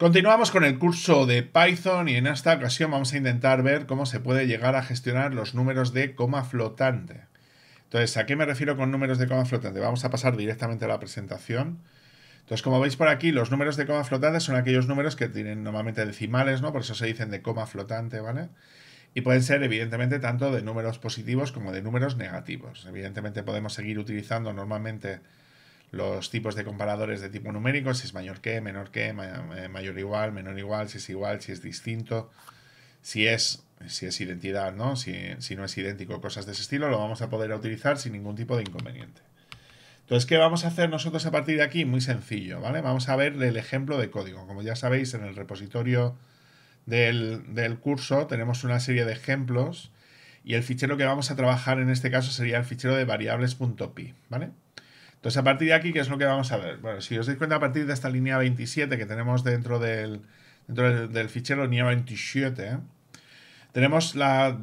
Continuamos con el curso de Python y en esta ocasión vamos a intentar ver cómo se puede llegar a gestionar los números de coma flotante. Entonces, ¿a qué me refiero con números de coma flotante? Vamos a pasar directamente a la presentación. Entonces, como veis por aquí, los números de coma flotante son aquellos números que tienen normalmente decimales, ¿no? Por eso se dicen de coma flotante, ¿vale? Y pueden ser, evidentemente, tanto de números positivos como de números negativos. Evidentemente podemos seguir utilizando normalmente los tipos de comparadores de tipo numérico, si es mayor que, menor que, eh, mayor igual, menor igual, si es igual, si es distinto, si es, si es identidad, ¿no? Si, no es idéntico, cosas de ese estilo, lo vamos a poder utilizar sin ningún tipo de inconveniente. Entonces, ¿qué vamos a hacer nosotros a partir de aquí? Muy sencillo, ¿vale? Vamos a ver el ejemplo de código. Como ya sabéis, en el repositorio del, del curso tenemos una serie de ejemplos y el fichero que vamos a trabajar en este caso sería el fichero de variables.py, ¿vale? Entonces, a partir de aquí, ¿qué es lo que vamos a ver? Bueno, si os dais cuenta, a partir de esta línea 27 que tenemos dentro del, fichero, línea 27, ¿eh? tenemos la,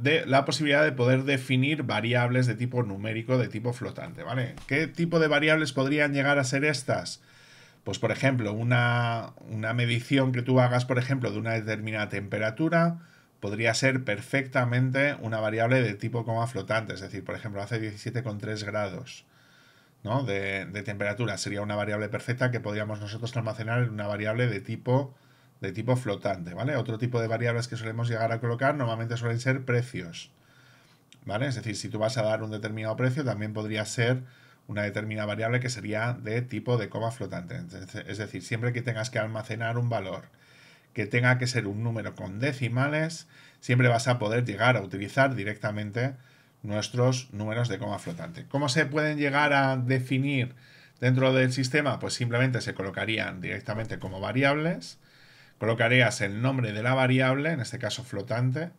posibilidad de poder definir variables de tipo numérico, de tipo flotante, ¿vale? ¿Qué tipo de variables podrían llegar a ser estas? Pues, por ejemplo, una, una medición que tú hagas, por ejemplo, de una determinada temperatura, podría ser perfectamente una variable de tipo coma flotante, es decir, por ejemplo, hace 17,3 grados. ¿no? de, de, temperatura. Sería una variable perfecta que podríamos nosotros almacenar en una variable de tipo, de tipo flotante. ¿vale? Otro tipo de variables que solemos llegar a colocar normalmente suelen ser precios. ¿vale? Es decir, si tú vas a dar un determinado precio, también podría ser una determinada variable que sería de tipo de coma flotante. Es decir, siempre que tengas que almacenar un valor que tenga que ser un número con decimales, siempre vas a poder llegar a utilizar directamente nuestros números de coma flotante. ¿Cómo se pueden llegar a definir dentro del sistema? Pues simplemente se colocarían directamente como variables, colocarías el nombre de la variable, en este caso flotante,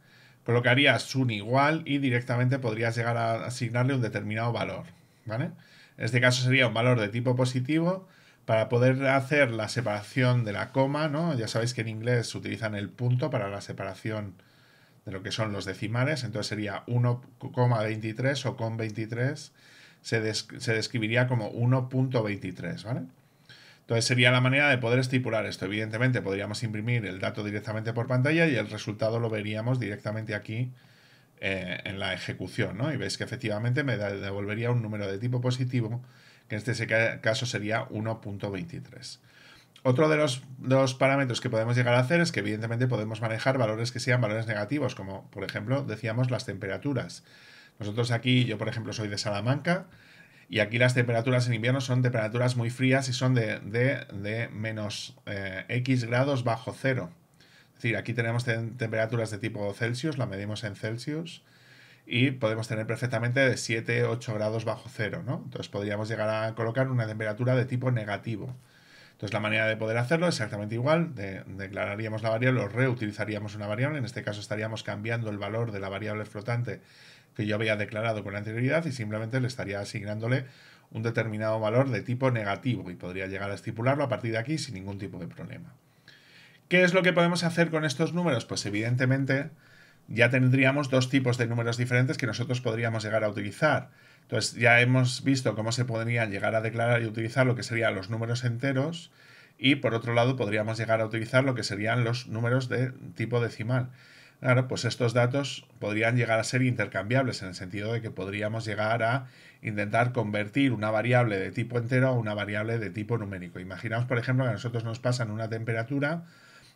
colocarías un igual y directamente podrías llegar a asignarle un determinado valor, ¿vale? En este caso sería un valor de tipo positivo para poder hacer la separación de la coma, ¿no? Ya sabéis que en inglés se utilizan el punto para la separación de lo que son los decimales, entonces sería 1,23 o con 23 se, describiría como 1.23, ¿vale? Entonces sería la manera de poder estipular esto. Evidentemente podríamos imprimir el dato directamente por pantalla y el resultado lo veríamos directamente aquí eh, en la ejecución, ¿no? Y veis que efectivamente me devolvería un número de tipo positivo, que en este caso sería 1.23. Otro de los, parámetros que podemos llegar a hacer es que evidentemente podemos manejar valores que sean valores negativos, como por ejemplo decíamos las temperaturas. Nosotros aquí, yo por ejemplo soy de Salamanca y aquí las temperaturas en invierno son temperaturas muy frías y son de, menos eh, X grados bajo cero. Es decir, aquí tenemos temperaturas de tipo Celsius, la medimos en Celsius y podemos tener perfectamente de 7, 8 grados bajo cero, ¿no? Entonces podríamos llegar a colocar una temperatura de tipo negativo. Entonces la manera de poder hacerlo es exactamente igual, declararíamos la variable o reutilizaríamos una variable, en este caso estaríamos cambiando el valor de la variable flotante que yo había declarado con anterioridad y simplemente le estaría asignándole un determinado valor de tipo negativo y podría llegar a estipularlo a partir de aquí sin ningún tipo de problema. ¿Qué es lo que podemos hacer con estos números? Pues evidentemente ya tendríamos dos tipos de números diferentes que nosotros podríamos llegar a utilizar. Entonces ya hemos visto cómo se podrían llegar a declarar y utilizar lo que serían los números enteros y por otro lado podríamos llegar a utilizar lo que serían los números de tipo decimal. Claro, pues estos datos podrían llegar a ser intercambiables en el sentido de que podríamos llegar a intentar convertir una variable de tipo entero a una variable de tipo numérico. Imaginaos, por ejemplo, que a nosotros nos pasan una temperatura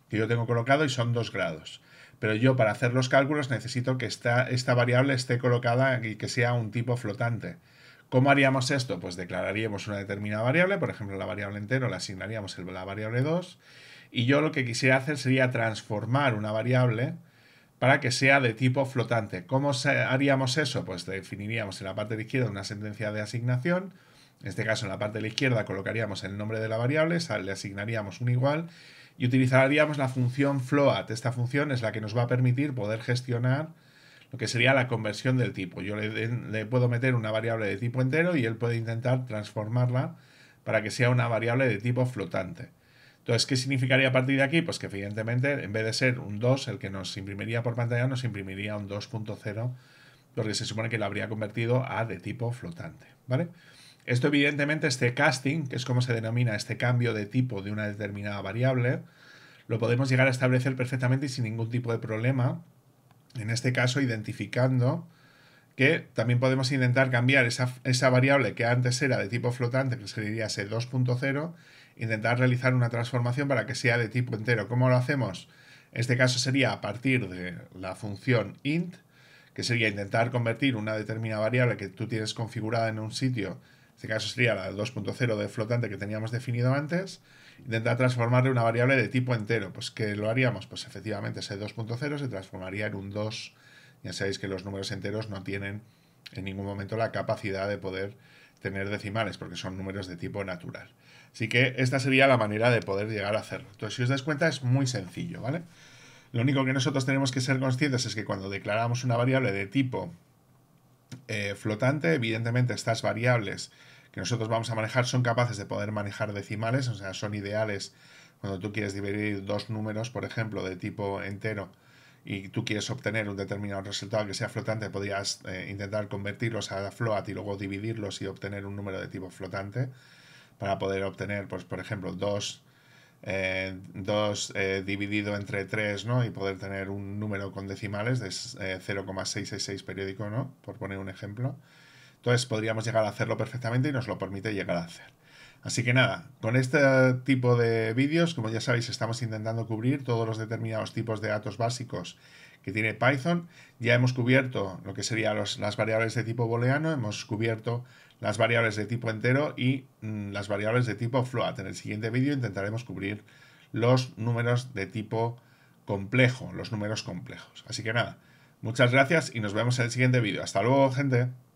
que yo tengo colocado y son 2 grados pero yo para hacer los cálculos necesito que esta, variable esté colocada y que sea un tipo flotante. ¿Cómo haríamos esto? Pues declararíamos una determinada variable, por ejemplo la variable entero la asignaríamos la variable 2 y yo lo que quisiera hacer sería transformar una variable para que sea de tipo flotante. ¿Cómo haríamos eso? Pues definiríamos en la parte de izquierda una sentencia de asignación, en este caso en la parte de la izquierda colocaríamos el nombre de la variable, le asignaríamos un igual y utilizaríamos la función float. Esta función es la que nos va a permitir poder gestionar lo que sería la conversión del tipo. Yo le, puedo meter una variable de tipo entero y él puede intentar transformarla para que sea una variable de tipo flotante. Entonces, ¿qué significaría a partir de aquí? Pues que evidentemente, en vez de ser un 2, el que nos imprimiría por pantalla, nos imprimiría un 2.0, porque se supone que lo habría convertido a de tipo flotante, ¿vale? Esto evidentemente, este casting, que es como se denomina este cambio de tipo de una determinada variable, lo podemos llegar a establecer perfectamente y sin ningún tipo de problema. En este caso, identificando que también podemos intentar cambiar esa, variable que antes era de tipo flotante, que sería ese 2.0, intentar realizar una transformación para que sea de tipo entero. ¿Cómo lo hacemos? En Este caso sería a partir de la función int, que sería intentar convertir una determinada variable que tú tienes configurada en un sitio este caso sería la 2.0 de flotante que teníamos definido antes, intentar transformarle una variable de tipo entero. Pues que lo haríamos, pues efectivamente ese 2.0 se transformaría en un 2. Ya sabéis que los números enteros no tienen en ningún momento la capacidad de poder tener decimales, porque son números de tipo natural. Así que esta sería la manera de poder llegar a hacerlo. Entonces, si os dais cuenta, es muy sencillo, ¿vale? Lo único que nosotros tenemos que ser conscientes es que cuando declaramos una variable de tipo eh, flotante. Evidentemente, estas variables que nosotros vamos a manejar son capaces de poder manejar decimales, o sea, son ideales cuando tú quieres dividir dos números, por ejemplo, de tipo entero, y tú quieres obtener un determinado resultado que sea flotante, podrías eh, intentar convertirlos a float y luego dividirlos y obtener un número de tipo flotante para poder obtener, pues, por ejemplo, dos... 2 eh, eh, dividido entre 3, ¿no? Y poder tener un número con decimales de 0,666 eh, periódico, ¿no? Por poner un ejemplo. Entonces podríamos llegar a hacerlo perfectamente y nos lo permite llegar a hacer. Así que nada, con este tipo de vídeos, como ya sabéis, estamos intentando cubrir todos los determinados tipos de datos básicos que tiene Python. Ya hemos cubierto lo que serían las variables de tipo booleano, hemos cubierto las variables de tipo entero y mm, las variables de tipo float. En el siguiente vídeo intentaremos cubrir los números de tipo complejo, los números complejos. Así que nada, muchas gracias y nos vemos en el siguiente vídeo. Hasta luego, gente.